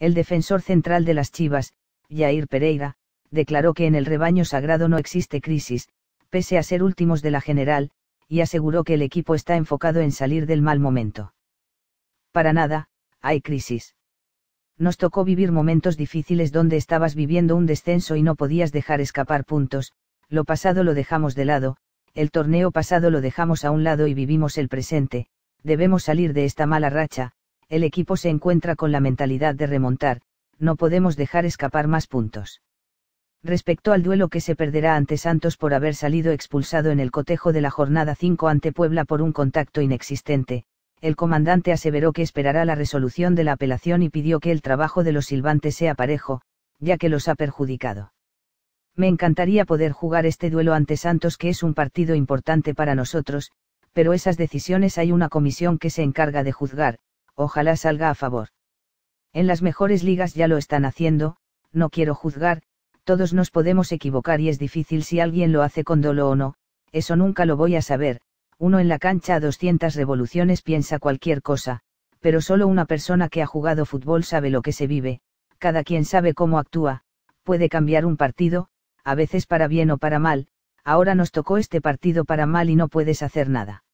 el defensor central de las Chivas, Jair Pereira, declaró que en el rebaño sagrado no existe crisis, pese a ser últimos de la general, y aseguró que el equipo está enfocado en salir del mal momento. Para nada, hay crisis. Nos tocó vivir momentos difíciles donde estabas viviendo un descenso y no podías dejar escapar puntos, lo pasado lo dejamos de lado, el torneo pasado lo dejamos a un lado y vivimos el presente, debemos salir de esta mala racha, el equipo se encuentra con la mentalidad de remontar, no podemos dejar escapar más puntos. Respecto al duelo que se perderá ante Santos por haber salido expulsado en el cotejo de la jornada 5 ante Puebla por un contacto inexistente, el comandante aseveró que esperará la resolución de la apelación y pidió que el trabajo de los silbantes sea parejo, ya que los ha perjudicado. Me encantaría poder jugar este duelo ante Santos que es un partido importante para nosotros, pero esas decisiones hay una comisión que se encarga de juzgar, ojalá salga a favor. En las mejores ligas ya lo están haciendo, no quiero juzgar, todos nos podemos equivocar y es difícil si alguien lo hace con dolo o no, eso nunca lo voy a saber, uno en la cancha a 200 revoluciones piensa cualquier cosa, pero solo una persona que ha jugado fútbol sabe lo que se vive, cada quien sabe cómo actúa, puede cambiar un partido, a veces para bien o para mal, ahora nos tocó este partido para mal y no puedes hacer nada.